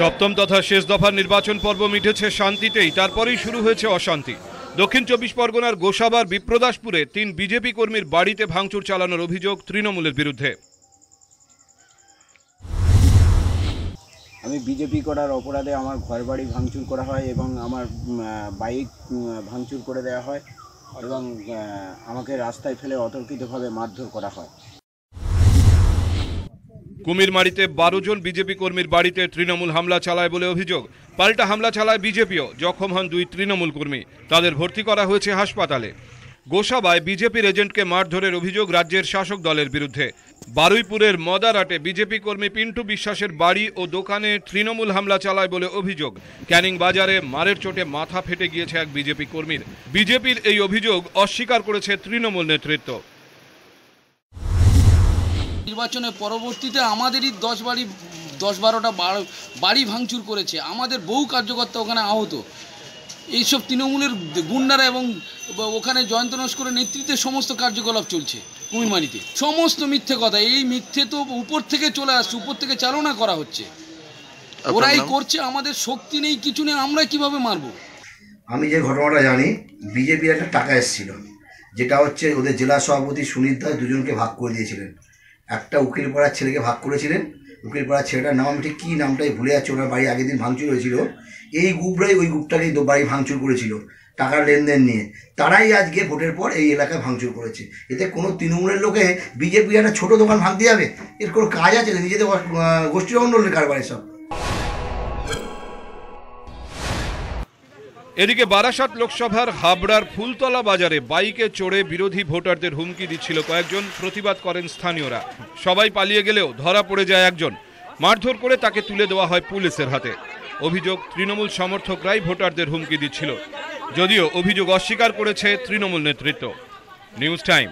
সপ্তম তথা শেষ দফার নির্বাচন পর্ব মিটেছে শান্তিতেই তারপরেই শুরু হয়েছে অশান্তি দক্ষিণ চব্বিশ পরগনার গোসাবার বিপ্রদাসপুরে তিন বিজেপি কর্মীর বাড়িতে ভাঙচুর চালানোর অভিযোগ তৃণমূলের বিরুদ্ধে আমি বিজেপি করার অপরাধে আমার ঘর বাড়ি ভাঙচুর করা হয় এবং আমার বাইক ভাঙচুর করে দেওয়া হয় এবং আমাকে রাস্তায় ফেলে অতর্কিতভাবে মারধর করা হয় কুমিরমারিতে বারো জন বিজেপি কর্মীর বাড়িতে তৃণমূল হামলা চালায় বলে অভিযোগ পাল্টা হামলা চালায় বিজেপিও জখম হন দুই তৃণমূল কর্মী তাদের ভর্তি করা হয়েছে হাসপাতালে গোসাবায় বিজেপির এজেন্টকে মারধরের অভিযোগ রাজ্যের শাসক দলের বিরুদ্ধে বারুইপুরের মদারাটে বিজেপি কর্মী পিন্টু বিশ্বাসের বাড়ি ও দোকানে তৃণমূল হামলা চালায় বলে অভিযোগ ক্যানিং বাজারে মারের চোটে মাথা ফেটে গিয়েছে এক বিজেপি কর্মীর বিজেপির এই অভিযোগ অস্বীকার করেছে তৃণমূল নেতৃত্ব নির্বাচনে পরবর্তীতে আমাদেরই দশ বাড়ি দশ বারোটা বাড়ি ভাঙচুর করেছে আমাদের বহু কার্যকর্তা ওখানে আহত এইসব তৃণমূলের গুন্ডারা এবং ওখানে জয়ন্ত নস্করের নেতৃত্বে সমস্ত কার্যকলাপ চলছে কুমিরমারিতে সমস্ত মিথ্যে কথা এই মিথ্যে তো উপর থেকে চলে আসছে উপর থেকে চালনা করা হচ্ছে ওরাই করছে আমাদের শক্তি নেই কিছু নেই আমরা কিভাবে মারব আমি যে ঘটনাটা জানি বিজেপির একটা টাকা এসেছিল যেটা হচ্ছে ওদের জেলা সভাপতি সুনীত দাস দুজনকে ভাগ করে দিয়েছিলেন একটা উকিল পাড়ার ছেলেকে ভাগ করেছিলেন উকিল পাড়ার ছেলেটার নাম আমি ঠিক কী নামটাই ভুলে যাচ্ছি ওনার বাড়ি আগের দিন ভাঙচুর হয়েছিল এই গ্রুপরাই ওই গ্রুপটাকে বাড়ি ভাঙচুর করেছিল টাকার লেনদেন নিয়ে তারাই আজকে ভোটের পর এই এলাকায় ভাঙচুর করেছে এতে কোনো তৃণমূলের লোকে বিজেপি একটা ছোটো দোকান ভাঙতে যাবে এর কোনো কাজ আছে নিজেদের গোষ্ঠীর অন্য কারবার এসব এদিকে বারাসাত লোকসভার হাবড়ার ফুলতলা বাজারে বাইকে চড়ে বিরোধী ভোটারদের হুমকি দিচ্ছিল কয়েকজন প্রতিবাদ করেন স্থানীয়রা সবাই পালিয়ে গেলেও ধরা পড়ে যায় একজন মারধর করে তাকে তুলে দেওয়া হয় পুলিশের হাতে অভিযোগ তৃণমূল সমর্থকরাই ভোটারদের হুমকি দিচ্ছিল যদিও অভিযোগ অস্বীকার করেছে তৃণমূল নেতৃত্ব নিউজ টাইম